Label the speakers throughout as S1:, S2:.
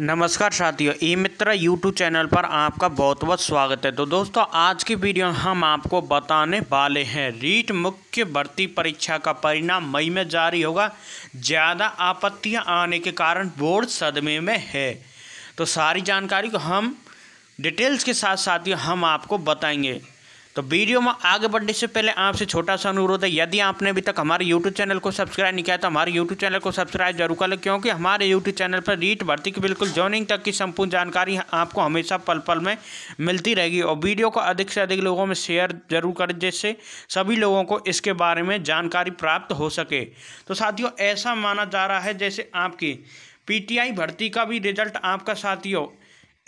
S1: नमस्कार साथियों ई मित्र YouTube channel पर आपका बहुत बहुत स्वागत है तो दोस्तों आज की वीडियो में हम आपको बताने वाले हैं रीट मुख्य भर्ती परीक्षा का परिणाम मई में जारी होगा ज़्यादा आपत्तियां आने के कारण बोर्ड सदमे में है तो सारी जानकारी को हम डिटेल्स के साथ साथियों हम आपको बताएंगे तो वीडियो में आगे बढ़ने से पहले आपसे छोटा सा अनुरोध है यदि आपने अभी तक हमारे यूट्यूब चैनल को सब्सक्राइब नहीं किया तो हमारे यूट्यूब चैनल को सब्सक्राइब जरूर कर लें क्योंकि हमारे यूट्यूब चैनल पर रीट भर्ती की बिल्कुल ज्वाइनिंग तक की संपूर्ण जानकारी आपको हमेशा पल पल में मिलती रहेगी और वीडियो को अधिक से अधिक लोगों में शेयर जरूर करें जिससे सभी लोगों को इसके बारे में जानकारी प्राप्त हो सके तो साथियों ऐसा माना जा रहा है जैसे आपकी पीटीआई भर्ती का भी रिजल्ट आपका साथियों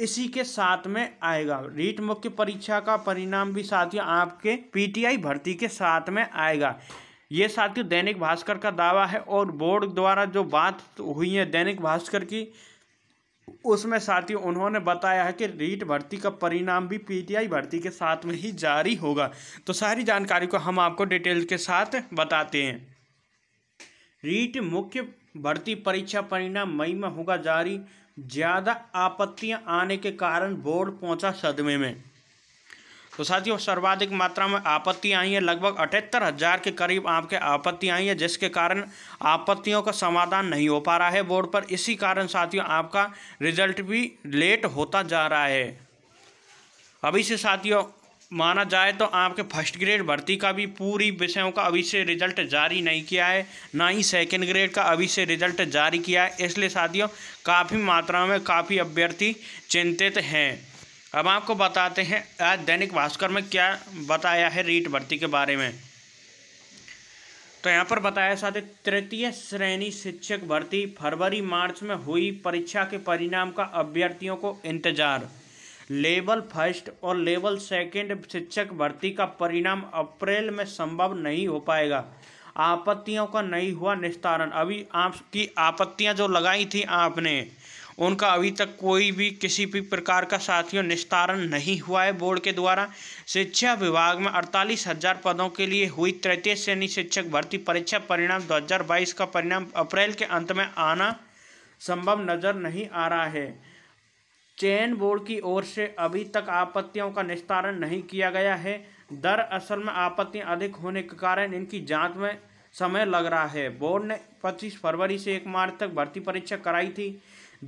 S1: इसी के साथ में आएगा रीट मुख्य परीक्षा का परिणाम भी साथियों आपके पीटीआई भर्ती के साथ में आएगा ये साथियों दैनिक भास्कर का दावा है और बोर्ड द्वारा जो बात हुई है दैनिक भास्कर की उसमें साथियों उन्होंने बताया है कि रीट भर्ती का परिणाम भी पीटीआई भर्ती के साथ में ही जारी होगा तो सारी जानकारी को हम आपको डिटेल के साथ बताते हैं रीट मुख्य भर्ती परीक्षा परिणाम मई में होगा जारी ज़्यादा आपत्तियां आने के कारण बोर्ड पहुंचा सदमे में तो साथियों सर्वाधिक मात्रा में आपत्ति आई है लगभग अठहत्तर हज़ार के करीब आपके आपत्ति आई है जिसके कारण आपत्तियों का समाधान नहीं हो पा रहा है बोर्ड पर इसी कारण साथियों आपका रिजल्ट भी लेट होता जा रहा है अभी से साथियों माना जाए तो आपके फर्स्ट ग्रेड भर्ती का भी पूरी विषयों का अभी से रिजल्ट जारी नहीं किया है ना ही सेकेंड ग्रेड का अभी से रिजल्ट जारी किया है इसलिए साथियों काफ़ी मात्रा में काफ़ी अभ्यर्थी चिंतित हैं अब आपको बताते हैं आज दैनिक भास्कर में क्या बताया है रीट भर्ती के बारे में तो यहाँ पर बताया साथ तृतीय श्रेणी शिक्षक भर्ती फरवरी मार्च में हुई परीक्षा के परिणाम का अभ्यर्थियों को इंतजार लेवल फर्स्ट और लेवल सेकंड शिक्षक भर्ती का परिणाम अप्रैल में संभव नहीं हो पाएगा आपत्तियों का नहीं हुआ निस्तारण अभी आपकी आपत्तियां जो लगाई थी आपने उनका अभी तक कोई भी किसी भी प्रकार का साथियों निस्तारण नहीं हुआ है बोर्ड के द्वारा शिक्षा विभाग में अड़तालीस हजार पदों के लिए हुई तृतीय श्रेणी शिक्षक भर्ती परीक्षा परिणाम 2022 का परिणाम अप्रैल के अंत में आना संभव नज़र नहीं आ रहा है चयन बोर्ड की ओर से अभी तक आपत्तियों का निस्तारण नहीं किया गया है दरअसल में आपत्तियां अधिक होने के कारण इनकी जांच में समय लग रहा है बोर्ड ने 25 फरवरी से 1 मार्च तक भर्ती परीक्षा कराई थी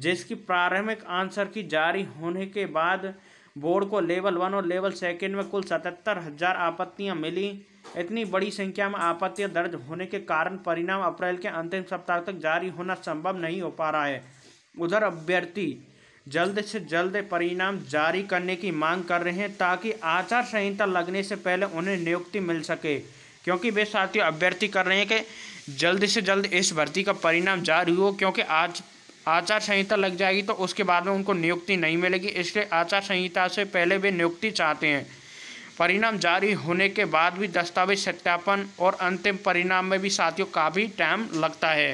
S1: जिसकी प्रारंभिक आंसर की जारी होने के बाद बोर्ड को लेवल वन और लेवल सेकेंड में कुल सतहत्तर हजार आपत्तियाँ मिली इतनी बड़ी संख्या में आपत्तियाँ दर्ज होने के कारण परिणाम अप्रैल के अंतिम सप्ताह तक जारी होना संभव नहीं हो पा रहा है उधर अभ्यर्थी जल्द से जल्द परिणाम जारी करने की मांग कर रहे हैं ताकि आचार संहिता लगने से पहले उन्हें नियुक्ति मिल सके क्योंकि वे साथियों अभ्यर्थी कर रहे हैं कि जल्द से जल्द इस भर्ती का परिणाम जारी हो क्योंकि आज आचार संहिता लग जाएगी तो उसके बाद में उनको नियुक्ति नहीं मिलेगी इसलिए आचार संहिता से पहले वे नियुक्ति चाहते हैं परिणाम जारी होने के बाद भी दस्तावेज सत्यापन और अंतिम परिणाम में भी साथियों काफ़ी टाइम लगता है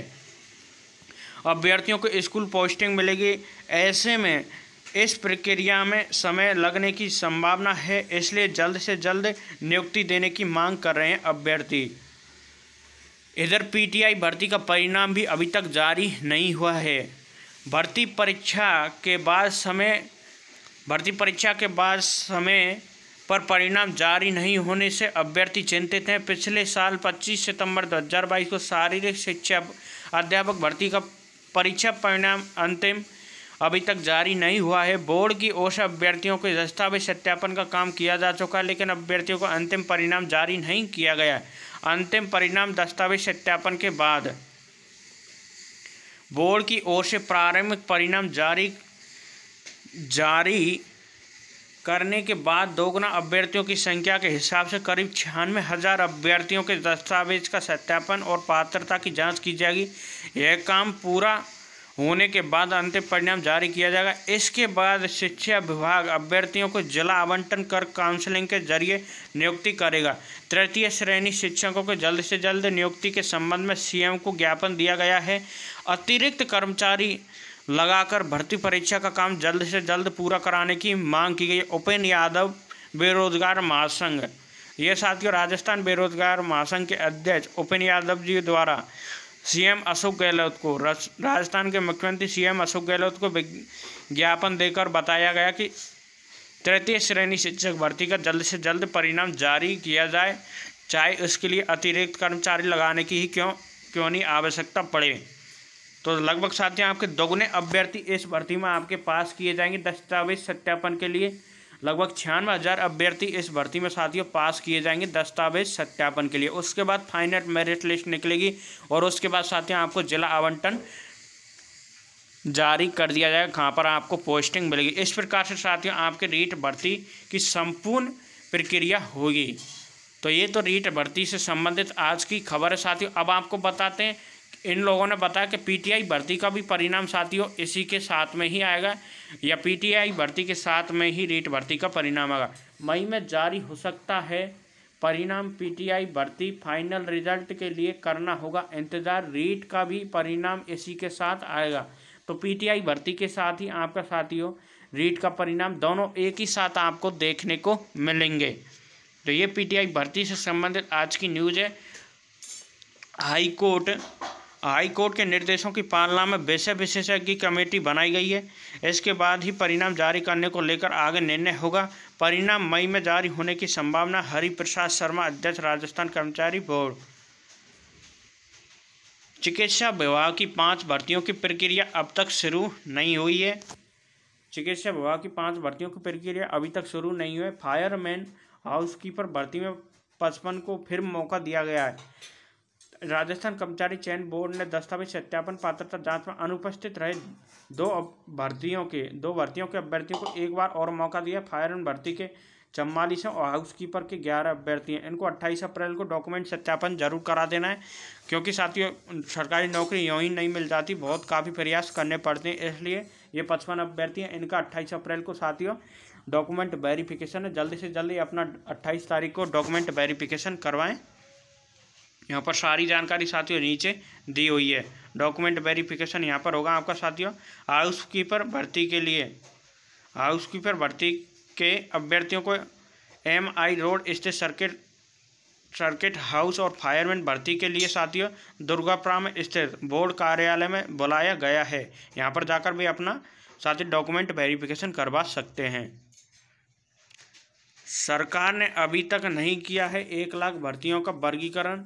S1: अभ्यर्थियों को स्कूल पोस्टिंग मिलेगी ऐसे में इस प्रक्रिया में समय लगने की संभावना है इसलिए जल्द से जल्द नियुक्ति देने की मांग कर रहे हैं अभ्यर्थी इधर पीटीआई भर्ती का परिणाम भी अभी तक जारी नहीं हुआ है भर्ती परीक्षा के बाद समय भर्ती परीक्षा के बाद समय पर परिणाम जारी नहीं होने से अभ्यर्थी चिंतित हैं पिछले साल 25 सितंबर 2022 को शारीरिक शिक्षा अध्यापक भर्ती का परीक्षा परिणाम अंतिम अभी तक जारी नहीं हुआ है बोर्ड की ओर से अभ्यर्थियों के दस्तावेज सत्यापन का काम किया जा चुका है लेकिन अभ्यर्थियों का अंतिम परिणाम जारी नहीं किया गया अंतिम परिणाम दस्तावेज सत्यापन के बाद बोर्ड की ओर से प्रारंभिक परिणाम जारी जारी करने के बाद दोगुना अभ्यर्थियों की संख्या के हिसाब से करीब छियानवे हज़ार अभ्यर्थियों के दस्तावेज का सत्यापन और पात्रता की जांच की जाएगी यह काम पूरा होने के बाद अंतिम परिणाम जारी किया जाएगा इसके बाद शिक्षा विभाग अभ्यर्थियों को जिला आवंटन कर काउंसलिंग के जरिए नियुक्ति करेगा तृतीय श्रेणी शिक्षकों को जल्द से जल्द नियुक्ति के संबंध में सीएम को ज्ञापन दिया गया है अतिरिक्त कर्मचारी लगाकर भर्ती परीक्षा का काम जल्द से जल्द पूरा कराने की मांग की गई उपेन यादव बेरोजगार महासंघ ये साथियों राजस्थान बेरोजगार महासंघ के अध्यक्ष उपेन यादव जी द्वारा सीएम अशोक गहलोत को राजस्थान के मुख्यमंत्री सीएम अशोक गहलोत को ज्ञापन देकर बताया गया कि तृतीय श्रेणी शिक्षक भर्ती का जल्द से जल्द परिणाम जारी किया जाए चाहे उसके लिए अतिरिक्त कर्मचारी लगाने की ही क्यों क्यों नहीं आवश्यकता पड़े तो लगभग साथियों आपके दोगुने अभ्यर्थी इस भर्ती में आपके पास किए जाएंगे दस्तावेज सत्यापन के लिए लगभग छियानवे हज़ार अभ्यर्थी इस भर्ती में साथियों पास किए जाएंगे दस्तावेज सत्यापन के लिए उसके बाद फाइनल मेरिट लिस्ट निकलेगी और उसके बाद साथियों आपको जिला आवंटन जारी कर दिया जाएगा कहाँ पर आपको पोस्टिंग मिलेगी इस प्रकार से साथियों आपके रीट भर्ती की संपूर्ण प्रक्रिया होगी तो ये तो रीट भर्ती से संबंधित आज की खबर है साथियों अब आपको बताते हैं इन लोगों ने बताया कि पीटीआई भर्ती का भी परिणाम साथियों इसी के साथ में ही आएगा या पीटीआई भर्ती के साथ में ही रीट भर्ती का परिणाम आएगा मई में जारी हो सकता है परिणाम पीटीआई भर्ती फाइनल रिजल्ट के लिए करना होगा इंतज़ार रीट का भी परिणाम इसी के साथ आएगा तो पीटीआई भर्ती के साथ ही आपका साथियों रीट का परिणाम दोनों एक ही साथ आपको देखने को मिलेंगे तो ये पीटीआई भर्ती से संबंधित आज की न्यूज़ है हाई कोर्ट हाई कोर्ट के निर्देशों की पालना में विषय विशेषज्ञ कमेटी बनाई गई है इसके बाद ही परिणाम जारी करने को लेकर आगे निर्णय होगा परिणाम मई में जारी होने की संभावना हरिप्रसाद शर्मा अध्यक्ष राजस्थान कर्मचारी बोर्ड चिकित्सा विभाग की पांच भर्तियों की प्रक्रिया अब तक शुरू नहीं हुई है चिकित्सा विभाग की पांच भर्तियों की प्रक्रिया अभी तक शुरू नहीं हुई है फायरमैन हाउसकीपर भर्ती में पचपन को फिर मौका दिया गया है राजस्थान कर्मचारी चयन बोर्ड ने दस्तावेज सत्यापन पात्रता जांच में अनुपस्थित रहे दो भर्तियों के दो भर्तियों के अभ्यर्थियों को एक बार और मौका दिया फायर एंड भर्ती के चम्वालीस और हाउस कीपर के ग्यारह अभ्यर्थी हैं इनको अट्ठाईस अप्रैल को डॉक्यूमेंट सत्यापन जरूर करा देना है क्योंकि साथियों सरकारी नौकरी यूँ ही नहीं मिल जाती बहुत काफ़ी प्रयास करने पड़ते हैं इसलिए ये पचपन अभ्यर्थी हैं इनका अट्ठाईस अप्रैल को साथियों डॉक्यूमेंट वेरिफिकेशन है जल्दी से जल्दी अपना अट्ठाईस तारीख को डॉक्यूमेंट वेरिफिकेशन करवाएँ यहाँ पर सारी जानकारी साथियों नीचे दी हुई है डॉक्यूमेंट वेरिफिकेशन यहाँ पर होगा आपका साथियों हाउस कीपर भर्ती के लिए हाउस कीपर भर्ती के अभ्यर्थियों को एम आई रोड स्थित सर्किट सर्किट हाउस और फायरमैन भर्ती के लिए साथियों दुर्गाप्राम स्थित बोर्ड कार्यालय में बुलाया गया है यहाँ पर जाकर भी अपना साथी डॉक्यूमेंट वेरिफिकेशन करवा सकते हैं सरकार ने अभी तक नहीं किया है एक लाख भर्तियों का वर्गीकरण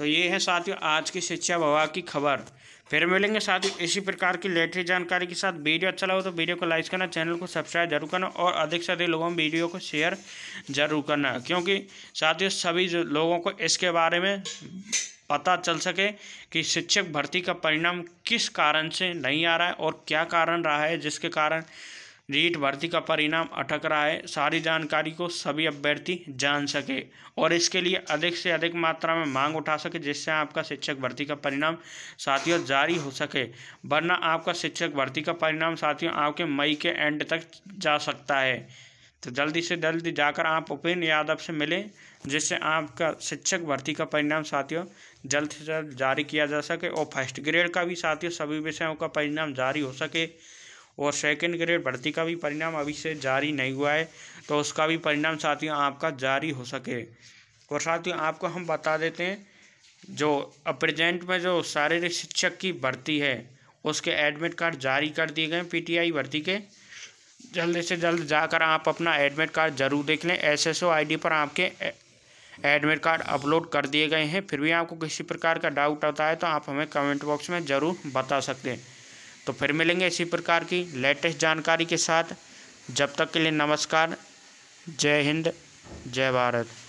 S1: तो ये है साथियों आज की शिक्षा विभाग की खबर फिर मिलेंगे साथियों इसी प्रकार की लेटेस्ट जानकारी के साथ वीडियो अच्छा लगा तो वीडियो को लाइक करना चैनल को सब्सक्राइब जरूर करना और अधिक से अधिक लोगों में वीडियो को शेयर जरूर करना क्योंकि साथियों सभी लोगों को इसके बारे में पता चल सके कि शिक्षक भर्ती का परिणाम किस कारण से नहीं आ रहा है और क्या कारण रहा है जिसके कारण रीट भर्ती का परिणाम अटक रहा है सारी जानकारी को सभी अभ्यर्थी जान सके और इसके लिए अधिक से अधिक मात्रा में मांग उठा सके जिससे आपका शिक्षक भर्ती का परिणाम साथियों जारी हो सके वरना आपका शिक्षक भर्ती का परिणाम साथियों आपके मई के एंड तक जा सकता है तो जल्दी से जल्दी जाकर आप उपेन्द्र यादव से मिलें जिससे आपका शिक्षक भर्ती का परिणाम साथियों जल्द से जल्द जारी किया जा सके और फर्स्ट ग्रेड का भी साथियों सभी विषयों का परिणाम जारी हो सके और सेकेंड ग्रेड भर्ती का भी परिणाम अभी से जारी नहीं हुआ है तो उसका भी परिणाम साथियों आपका जारी हो सके और साथियों आपको हम बता देते हैं जो प्रेजेंट में जो शारीरिक शिक्षक की भर्ती है उसके एडमिट कार्ड जारी कर दिए गए पीटीआई भर्ती के जल्द से जल्द जाकर आप अपना एडमिट कार्ड जरूर देख लें एसएसओ आईडी पर आपके एडमिट कार्ड अपलोड कर दिए गए हैं फिर भी आपको किसी प्रकार का डाउट आता है तो आप हमें कमेंट बॉक्स में ज़रूर बता सकते हैं तो फिर मिलेंगे इसी प्रकार की लेटेस्ट जानकारी के साथ जब तक के लिए नमस्कार जय हिंद जय भारत